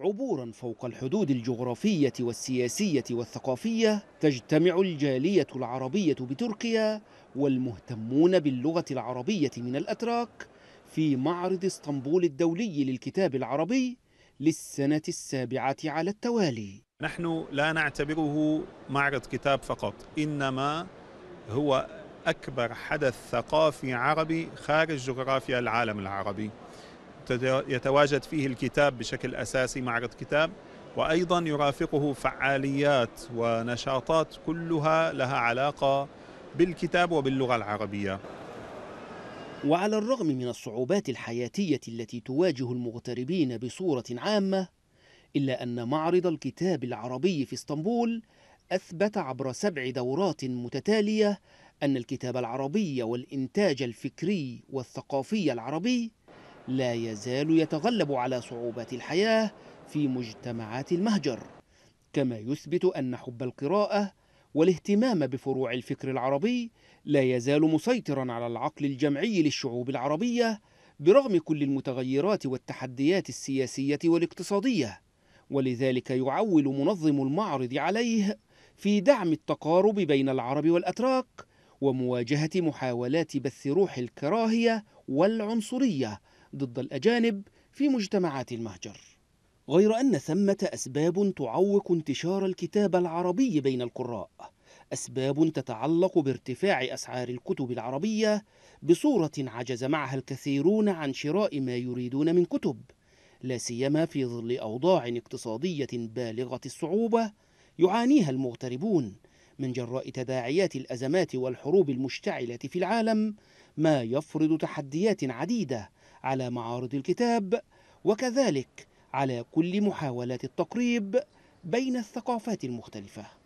عبورا فوق الحدود الجغرافية والسياسية والثقافية تجتمع الجالية العربية بتركيا والمهتمون باللغة العربية من الأتراك في معرض اسطنبول الدولي للكتاب العربي للسنة السابعة على التوالي نحن لا نعتبره معرض كتاب فقط إنما هو أكبر حدث ثقافي عربي خارج جغرافيا العالم العربي يتواجد فيه الكتاب بشكل أساسي معرض كتاب وأيضا يرافقه فعاليات ونشاطات كلها لها علاقة بالكتاب وباللغة العربية وعلى الرغم من الصعوبات الحياتية التي تواجه المغتربين بصورة عامة إلا أن معرض الكتاب العربي في اسطنبول أثبت عبر سبع دورات متتالية أن الكتاب العربي والإنتاج الفكري والثقافي العربي لا يزال يتغلب على صعوبات الحياة في مجتمعات المهجر كما يثبت أن حب القراءة والاهتمام بفروع الفكر العربي لا يزال مسيطرا على العقل الجمعي للشعوب العربية برغم كل المتغيرات والتحديات السياسية والاقتصادية ولذلك يعول منظم المعرض عليه في دعم التقارب بين العرب والأتراك ومواجهة محاولات بث روح الكراهية والعنصرية ضد الأجانب في مجتمعات المهجر غير أن ثمة أسباب تعوق انتشار الكتاب العربي بين القراء أسباب تتعلق بارتفاع أسعار الكتب العربية بصورة عجز معها الكثيرون عن شراء ما يريدون من كتب لا سيما في ظل أوضاع اقتصادية بالغة الصعوبة يعانيها المغتربون من جراء تداعيات الأزمات والحروب المشتعلة في العالم ما يفرض تحديات عديدة على معارض الكتاب وكذلك على كل محاولات التقريب بين الثقافات المختلفه